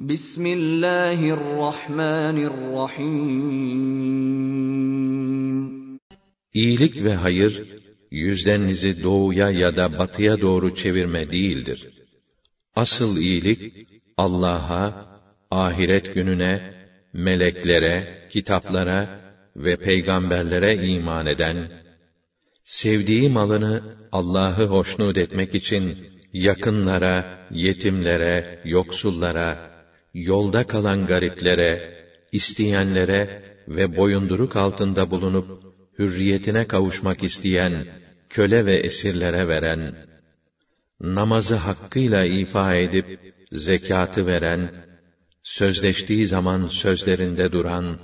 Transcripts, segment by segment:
Bismillahirrahmanirrahim. İyilik ve hayır, yüzdenizi doğuya ya da batıya doğru çevirme değildir. Asıl iyilik, Allah'a, ahiret gününe, meleklere, kitaplara ve peygamberlere iman eden, sevdiği malını Allah'ı hoşnut etmek için yakınlara, yetimlere, yoksullara, yolda kalan gariplere, isteyenlere ve boyunduruk altında bulunup hürriyetine kavuşmak isteyen köle ve esirlere veren, namazı hakkıyla ifa edip zekatı veren, sözleştiği zaman sözlerinde duran,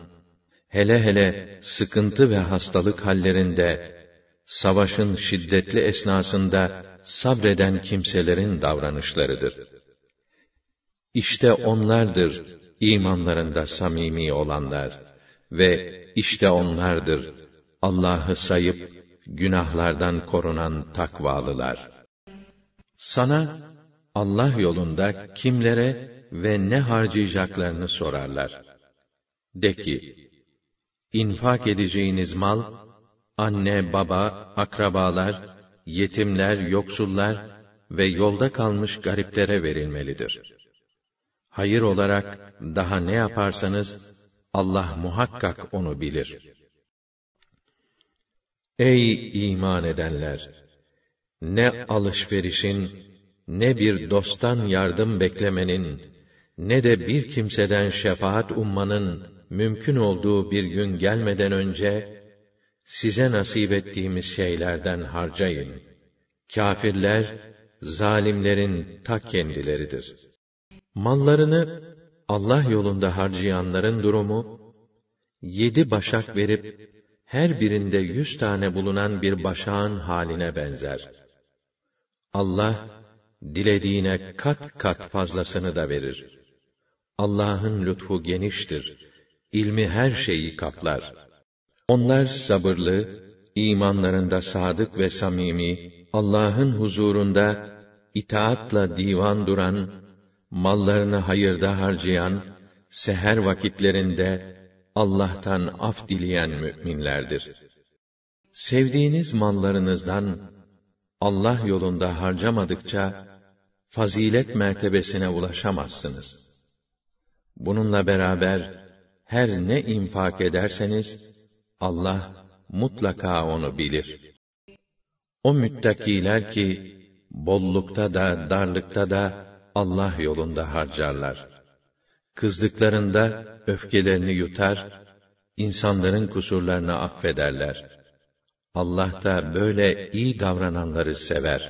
hele hele sıkıntı ve hastalık hallerinde, savaşın şiddetli esnasında sabreden kimselerin davranışlarıdır.'' İşte onlardır imanlarında samimi olanlar ve işte onlardır Allah'ı sayıp günahlardan korunan takvalılar. Sana Allah yolunda kimlere ve ne harcayacaklarını sorarlar. De ki, infak edeceğiniz mal, anne, baba, akrabalar, yetimler, yoksullar ve yolda kalmış gariplere verilmelidir.'' Hayır olarak daha ne yaparsanız Allah muhakkak onu bilir. Ey iman edenler! Ne alışverişin, ne bir dosttan yardım beklemenin, ne de bir kimseden şefaat ummanın mümkün olduğu bir gün gelmeden önce, size nasip ettiğimiz şeylerden harcayın. Kafirler, zalimlerin ta kendileridir.'' Mallarını Allah yolunda harcayanların durumu, yedi başak verip, her birinde yüz tane bulunan bir başağın haline benzer. Allah, dilediğine kat kat fazlasını da verir. Allah'ın lütfu geniştir. İlmi her şeyi kaplar. Onlar sabırlı, imanlarında sadık ve samimi, Allah'ın huzurunda itaatla divan duran mallarını hayırda harcayan, seher vakitlerinde Allah'tan af dileyen müminlerdir. Sevdiğiniz mallarınızdan Allah yolunda harcamadıkça fazilet mertebesine ulaşamazsınız. Bununla beraber her ne infak ederseniz Allah mutlaka onu bilir. O müttakiler ki bollukta da darlıkta da Allah yolunda harcarlar. Kızdıklarında öfkelerini yutar, insanların kusurlarını affederler. Allah da böyle iyi davrananları sever.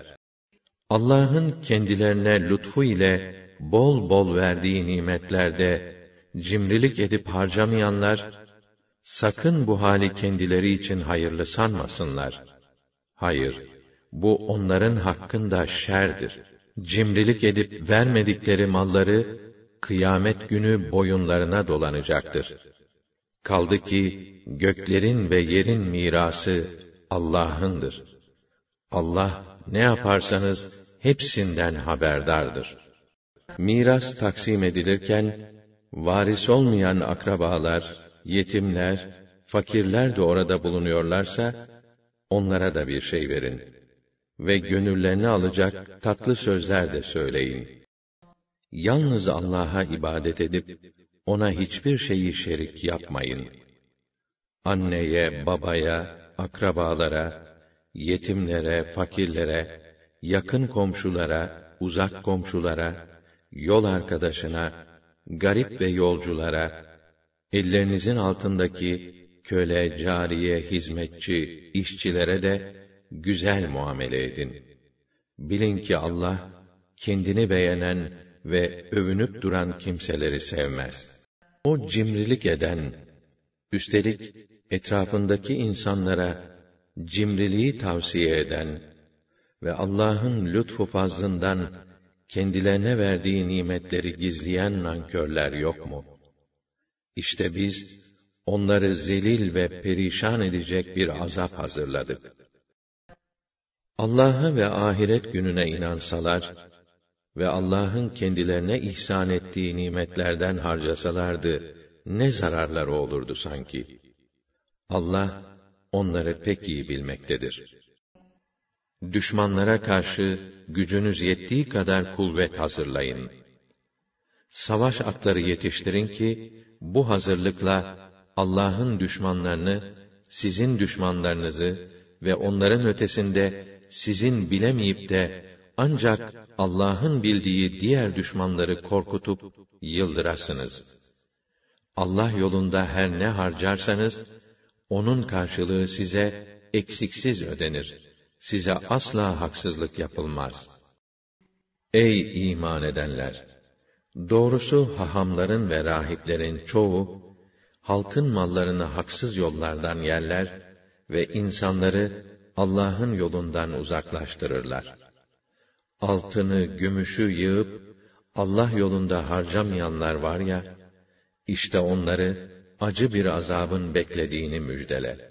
Allah'ın kendilerine lütfu ile bol bol verdiği nimetlerde cimrilik edip harcamayanlar sakın bu hali kendileri için hayırlı sanmasınlar. Hayır, bu onların hakkında şerdir cimrilik edip vermedikleri malları kıyamet günü boyunlarına dolanacaktır. Kaldı ki göklerin ve yerin mirası Allah'ındır. Allah ne yaparsanız hepsinden haberdardır. Miras taksim edilirken varis olmayan akrabalar, yetimler, fakirler de orada bulunuyorlarsa onlara da bir şey verin.'' ve gönüllerini alacak tatlı sözler de söyleyin. Yalnız Allah'a ibadet edip ona hiçbir şeyi şerik yapmayın. Anneye, babaya, akrabalara, yetimlere, fakirlere, yakın komşulara, uzak komşulara, yol arkadaşına, garip ve yolculara, ellerinizin altındaki köle, cariye, hizmetçi, işçilere de güzel muamele edin. Bilin ki Allah kendini beğenen ve övünüp duran kimseleri sevmez. O cimrilik eden, üstelik etrafındaki insanlara cimriliği tavsiye eden ve Allah'ın lütfu fazlından kendilerine verdiği nimetleri gizleyen nankörler yok mu? İşte biz onları zelil ve perişan edecek bir azap hazırladık. Allah'a ve ahiret gününe inansalar ve Allah'ın kendilerine ihsan ettiği nimetlerden harcasalardı, ne zararları olurdu sanki? Allah, onları pek iyi bilmektedir. Düşmanlara karşı gücünüz yettiği kadar kuvvet hazırlayın. Savaş atları yetiştirin ki, bu hazırlıkla Allah'ın düşmanlarını, sizin düşmanlarınızı ve onların ötesinde sizin bilemeyip de ancak Allah'ın bildiği diğer düşmanları korkutup yıldırasınız. Allah yolunda her ne harcarsanız onun karşılığı size eksiksiz ödenir. Size asla haksızlık yapılmaz. Ey iman edenler! Doğrusu hahamların ve rahiplerin çoğu halkın mallarını haksız yollardan yerler ve insanları Allah'ın yolundan uzaklaştırırlar. Altını, gümüşü yığıp, Allah yolunda harcamayanlar var ya, işte onları acı bir azabın beklediğini müjdele.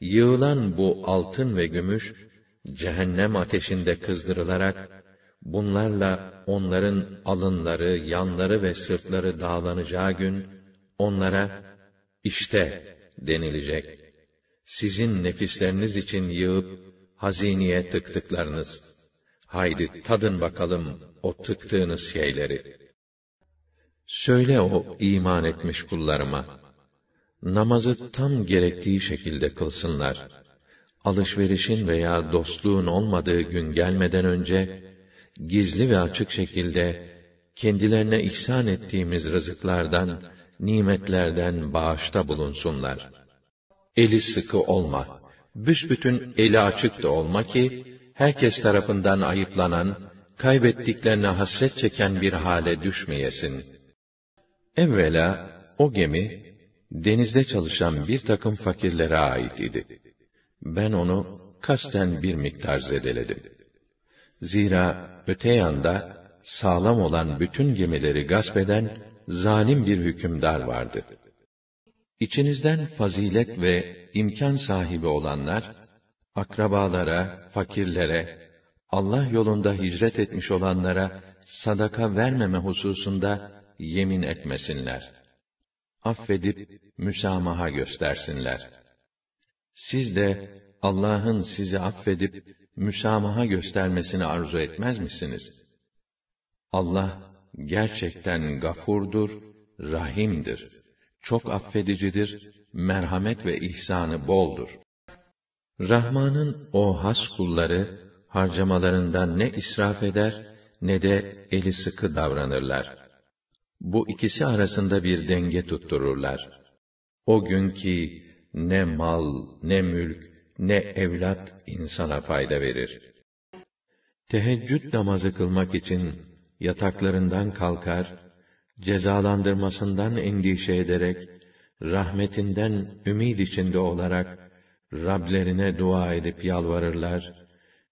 Yığılan bu altın ve gümüş, cehennem ateşinde kızdırılarak, bunlarla onların alınları, yanları ve sırtları dağlanacağı gün, onlara, işte denilecek.'' sizin nefisleriniz için yığıp hazineye tıktıklarınız. Haydi tadın bakalım o tıktığınız şeyleri. Söyle o iman etmiş kullarıma. Namazı tam gerektiği şekilde kılsınlar. Alışverişin veya dostluğun olmadığı gün gelmeden önce, gizli ve açık şekilde kendilerine ihsan ettiğimiz rızıklardan, nimetlerden bağışta bulunsunlar.'' eli sıkı olma, büsbütün eli açık da olma ki, herkes tarafından ayıplanan, kaybettiklerine hasret çeken bir hale düşmeyesin. Evvela, o gemi, denizde çalışan bir takım fakirlere ait idi. Ben onu kasten bir miktar zedeledim. Zira öte yanda, sağlam olan bütün gemileri gasp eden, zalim bir hükümdar vardı.'' İçinizden fazilet ve imkan sahibi olanlar, akrabalara, fakirlere, Allah yolunda hicret etmiş olanlara sadaka vermeme hususunda yemin etmesinler. Affedip müsamaha göstersinler. Siz de Allah'ın sizi affedip müsamaha göstermesini arzu etmez misiniz? Allah gerçekten gafurdur, rahimdir.'' çok affedicidir, merhamet ve ihsanı boldur. Rahman'ın o has kulları, harcamalarından ne israf eder, ne de eli sıkı davranırlar. Bu ikisi arasında bir denge tuttururlar. O gün ki, ne mal, ne mülk, ne evlat insana fayda verir. Teheccüd namazı kılmak için yataklarından kalkar, cezalandırmasından endişe ederek, rahmetinden ümid içinde olarak, Rablerine dua edip yalvarırlar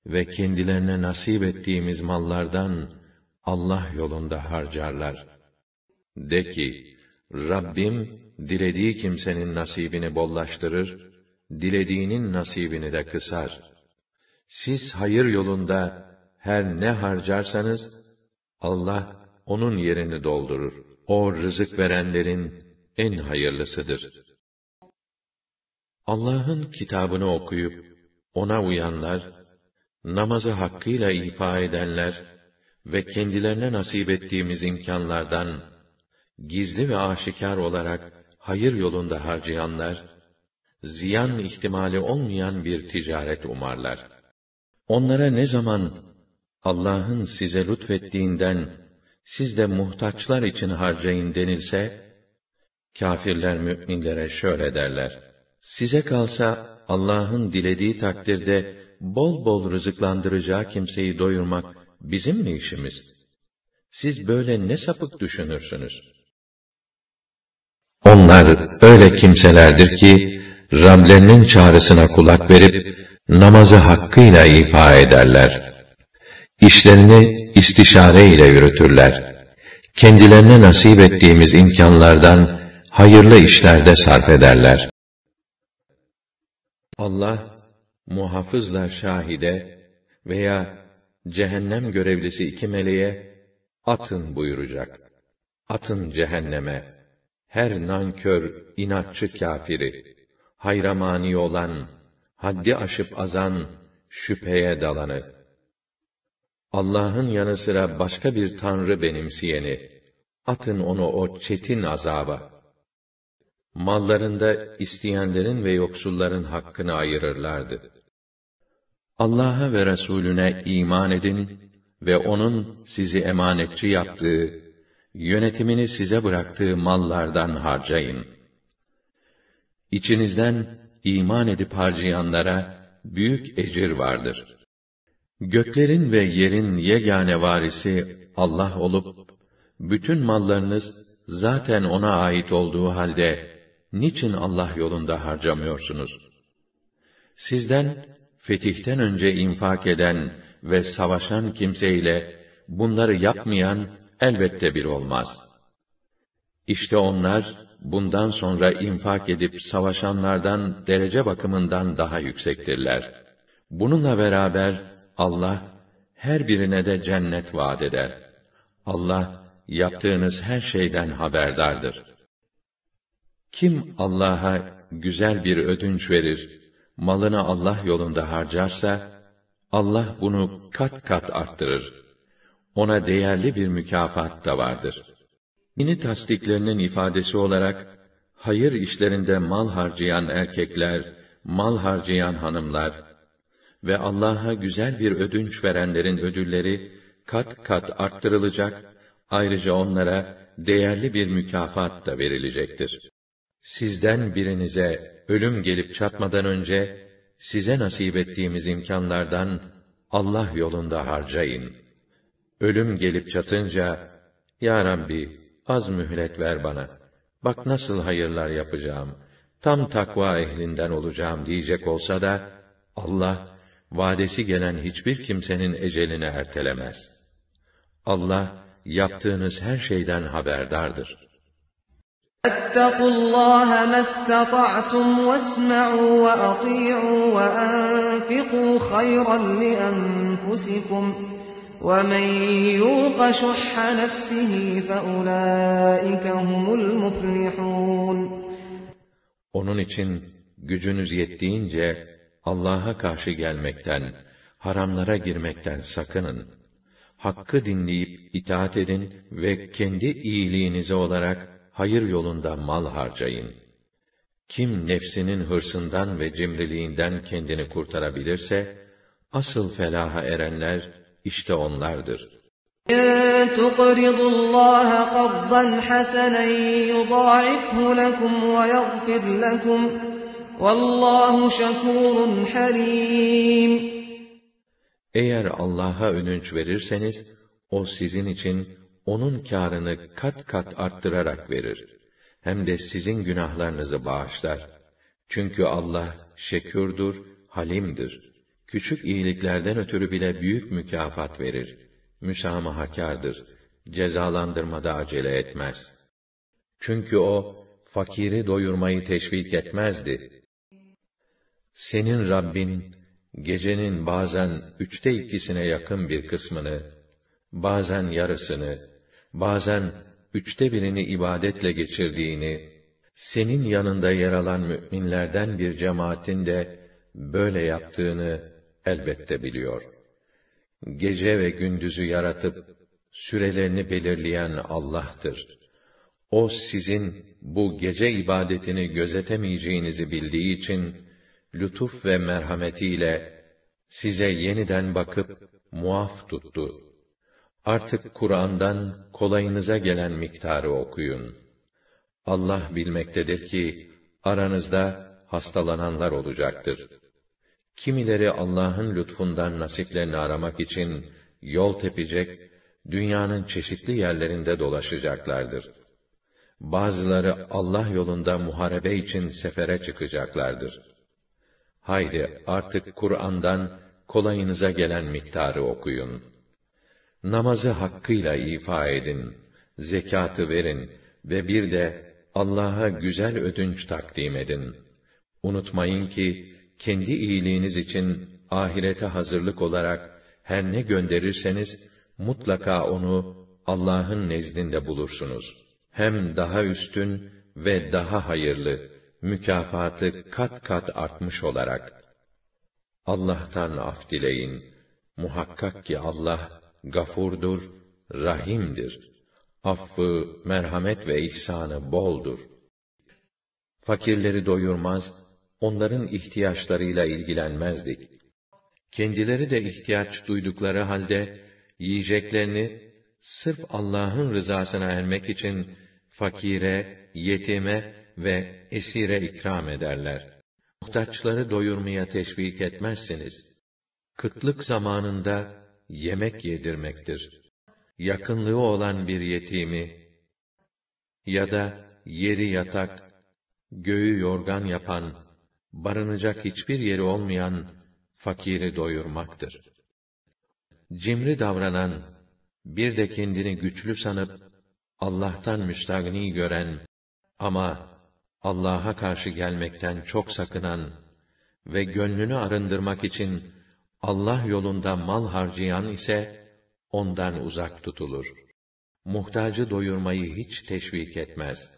ve kendilerine nasip ettiğimiz mallardan Allah yolunda harcarlar. De ki, Rabbim, dilediği kimsenin nasibini bollaştırır, dilediğinin nasibini de kısar. Siz hayır yolunda her ne harcarsanız, Allah onun yerini doldurur. O rızık verenlerin en hayırlısıdır. Allah'ın kitabını okuyup ona uyanlar, namazı hakkıyla ifa edenler ve kendilerine nasip ettiğimiz imkanlardan gizli ve aşikar olarak hayır yolunda harcayanlar, ziyan ihtimali olmayan bir ticaret umarlar. Onlara ne zaman Allah'ın size lütfettiğinden siz de muhtaçlar için harcayın denilse, kafirler müminlere şöyle derler. Size kalsa Allah'ın dilediği takdirde bol bol rızıklandıracağı kimseyi doyurmak bizim mi işimiz? Siz böyle ne sapık düşünürsünüz? Onlar öyle kimselerdir ki, Rablerinin çağrısına kulak verip, namazı hakkıyla ifa ederler. İşlerini istişare ile yürütürler. Kendilerine nasip ettiğimiz imkanlardan hayırlı işlerde sarf ederler. Allah muhafızla şahide veya cehennem görevlisi iki meleğe atın buyuracak. Atın cehenneme her nankör, inatçı kafiri, hayramani olan, haddi aşıp azan, şüpheye dalanı. Allah'ın yanı sıra başka bir tanrı benimseyeni, atın onu o çetin azaba. Mallarında isteyenlerin ve yoksulların hakkını ayırırlardı. Allah'a ve Resulüne iman edin ve onun sizi emanetçi yaptığı, yönetimini size bıraktığı mallardan harcayın. İçinizden iman edip harcayanlara büyük ecir vardır.'' Göklerin ve yerin yegane varisi Allah olup, bütün mallarınız zaten ona ait olduğu halde, niçin Allah yolunda harcamıyorsunuz? Sizden, fetihten önce infak eden ve savaşan kimseyle, bunları yapmayan elbette bir olmaz. İşte onlar, bundan sonra infak edip savaşanlardan derece bakımından daha yüksektirler. Bununla beraber, Allah her birine de cennet vaat eder. Allah yaptığınız her şeyden haberdardır. Kim Allah'a güzel bir ödünç verir, malını Allah yolunda harcarsa, Allah bunu kat kat arttırır. Ona değerli bir mükafat da vardır. Yeni tasdiklerinin ifadesi olarak, hayır işlerinde mal harcayan erkekler, mal harcayan hanımlar, ve Allah'a güzel bir ödünç verenlerin ödülleri kat kat arttırılacak, ayrıca onlara değerli bir mükafat da verilecektir. Sizden birinize ölüm gelip çatmadan önce size nasip ettiğimiz imkanlardan Allah yolunda harcayın. Ölüm gelip çatınca ya Rabbi az mühlet ver bana. Bak nasıl hayırlar yapacağım. Tam takva ehlinden olacağım diyecek olsa da Allah vadesi gelen hiçbir kimsenin ecelini ertelemez. Allah, yaptığınız her şeyden haberdardır. اتقوا الله ما استطعتم واسمعوا وأطيعوا وأنفقوا خيرا لأنفسكم ومن يوق شح نفسه فأولئك هم المفلحون Onun için gücünüz yettiğince Allah'a karşı gelmekten, haramlara girmekten sakının. Hakkı dinleyip itaat edin ve kendi iyiliğinize olarak hayır yolunda mal harcayın. Kim nefsinin hırsından ve cimriliğinden kendini kurtarabilirse, asıl felaha erenler işte onlardır. اِنْ تُقْرِضُوا اللّٰهَ قَرْضًا حَسَنًا يُضَاعِفْهُ لَكُمْ وَيَغْفِرْ لَكُمْ Vallahu şakurun halim. Eğer Allah'a ününç verirseniz, O sizin için O'nun kârını kat kat arttırarak verir. Hem de sizin günahlarınızı bağışlar. Çünkü Allah şekürdür, halimdir. Küçük iyiliklerden ötürü bile büyük mükafat verir. Müsamahakardır. Cezalandırmada acele etmez. Çünkü O, fakiri doyurmayı teşvik etmezdi senin Rabbin, gecenin bazen üçte ikisine yakın bir kısmını, bazen yarısını, bazen üçte birini ibadetle geçirdiğini, senin yanında yer alan müminlerden bir cemaatin de böyle yaptığını elbette biliyor. Gece ve gündüzü yaratıp sürelerini belirleyen Allah'tır. O sizin bu gece ibadetini gözetemeyeceğinizi bildiği için lütuf ve merhametiyle size yeniden bakıp muaf tuttu. Artık Kur'an'dan kolayınıza gelen miktarı okuyun. Allah bilmektedir ki aranızda hastalananlar olacaktır. Kimileri Allah'ın lütfundan nasiplerini aramak için yol tepecek, dünyanın çeşitli yerlerinde dolaşacaklardır. Bazıları Allah yolunda muharebe için sefere çıkacaklardır. Haydi artık Kur'an'dan kolayınıza gelen miktarı okuyun. Namazı hakkıyla ifa edin, zekatı verin ve bir de Allah'a güzel ödünç takdim edin. Unutmayın ki, kendi iyiliğiniz için ahirete hazırlık olarak her ne gönderirseniz, mutlaka onu Allah'ın nezdinde bulursunuz. Hem daha üstün ve daha hayırlı, mükafatı kat kat artmış olarak Allah'tan af dileyin. Muhakkak ki Allah gafurdur, rahimdir. Affı, merhamet ve ihsanı boldur. Fakirleri doyurmaz, onların ihtiyaçlarıyla ilgilenmezdik. Kendileri de ihtiyaç duydukları halde yiyeceklerini sırf Allah'ın rızasına ermek için fakire, yetime ve esire ikram ederler. Muhtaçları doyurmaya teşvik etmezsiniz. Kıtlık zamanında yemek yedirmektir. Yakınlığı olan bir yetimi ya da yeri yatak, göğü yorgan yapan, barınacak hiçbir yeri olmayan fakiri doyurmaktır. Cimri davranan, bir de kendini güçlü sanıp Allah'tan müstagni gören ama Allah'a karşı gelmekten çok sakınan ve gönlünü arındırmak için Allah yolunda mal harcayan ise ondan uzak tutulur. Muhtacı doyurmayı hiç teşvik etmez.''